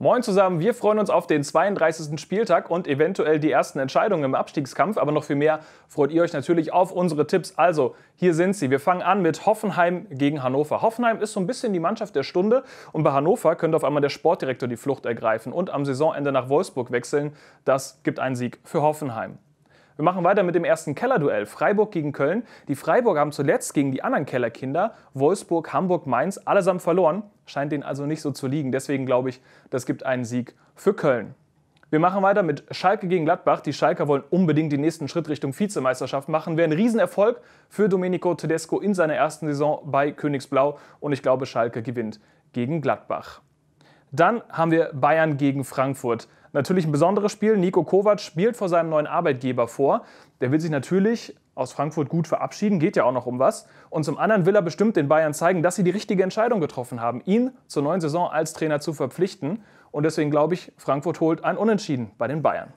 Moin zusammen, wir freuen uns auf den 32. Spieltag und eventuell die ersten Entscheidungen im Abstiegskampf, aber noch viel mehr freut ihr euch natürlich auf unsere Tipps. Also, hier sind sie. Wir fangen an mit Hoffenheim gegen Hannover. Hoffenheim ist so ein bisschen die Mannschaft der Stunde und bei Hannover könnte auf einmal der Sportdirektor die Flucht ergreifen und am Saisonende nach Wolfsburg wechseln. Das gibt einen Sieg für Hoffenheim. Wir machen weiter mit dem ersten Kellerduell. Freiburg gegen Köln. Die Freiburger haben zuletzt gegen die anderen Kellerkinder, Wolfsburg, Hamburg, Mainz, allesamt verloren. Scheint denen also nicht so zu liegen. Deswegen glaube ich, das gibt einen Sieg für Köln. Wir machen weiter mit Schalke gegen Gladbach. Die Schalker wollen unbedingt den nächsten Schritt Richtung Vizemeisterschaft machen. Wäre ein Riesenerfolg für Domenico Tedesco in seiner ersten Saison bei Königsblau. Und ich glaube, Schalke gewinnt gegen Gladbach. Dann haben wir Bayern gegen Frankfurt. Natürlich ein besonderes Spiel. Nico Kovac spielt vor seinem neuen Arbeitgeber vor. Der will sich natürlich aus Frankfurt gut verabschieden, geht ja auch noch um was. Und zum anderen will er bestimmt den Bayern zeigen, dass sie die richtige Entscheidung getroffen haben, ihn zur neuen Saison als Trainer zu verpflichten. Und deswegen glaube ich, Frankfurt holt ein Unentschieden bei den Bayern.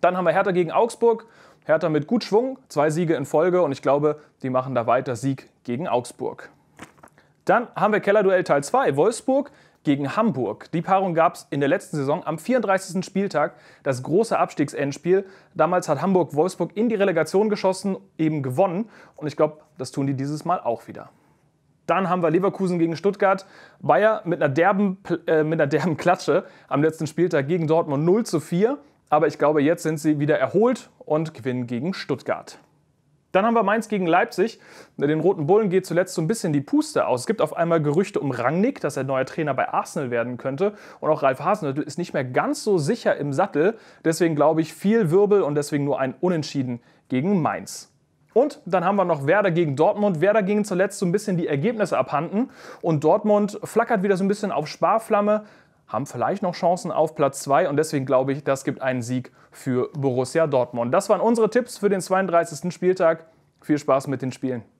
Dann haben wir Hertha gegen Augsburg. Hertha mit gut Schwung, zwei Siege in Folge und ich glaube, die machen da weiter Sieg gegen Augsburg. Dann haben wir Kellerduell Teil 2, Wolfsburg gegen Hamburg. Die Paarung gab es in der letzten Saison am 34. Spieltag, das große Abstiegsendspiel. Damals hat Hamburg Wolfsburg in die Relegation geschossen, eben gewonnen. Und ich glaube, das tun die dieses Mal auch wieder. Dann haben wir Leverkusen gegen Stuttgart. Bayer mit einer derben, äh, mit einer derben Klatsche am letzten Spieltag gegen Dortmund 0 zu 4. Aber ich glaube, jetzt sind sie wieder erholt und gewinnen gegen Stuttgart. Dann haben wir Mainz gegen Leipzig. Den Roten Bullen geht zuletzt so ein bisschen die Puste aus. Es gibt auf einmal Gerüchte um Rangnick, dass er neuer Trainer bei Arsenal werden könnte. Und auch Ralf Hasenhüttl ist nicht mehr ganz so sicher im Sattel. Deswegen glaube ich viel Wirbel und deswegen nur ein Unentschieden gegen Mainz. Und dann haben wir noch Werder gegen Dortmund. Werder gingen zuletzt so ein bisschen die Ergebnisse abhanden und Dortmund flackert wieder so ein bisschen auf Sparflamme haben vielleicht noch Chancen auf Platz 2 und deswegen glaube ich, das gibt einen Sieg für Borussia Dortmund. Das waren unsere Tipps für den 32. Spieltag. Viel Spaß mit den Spielen.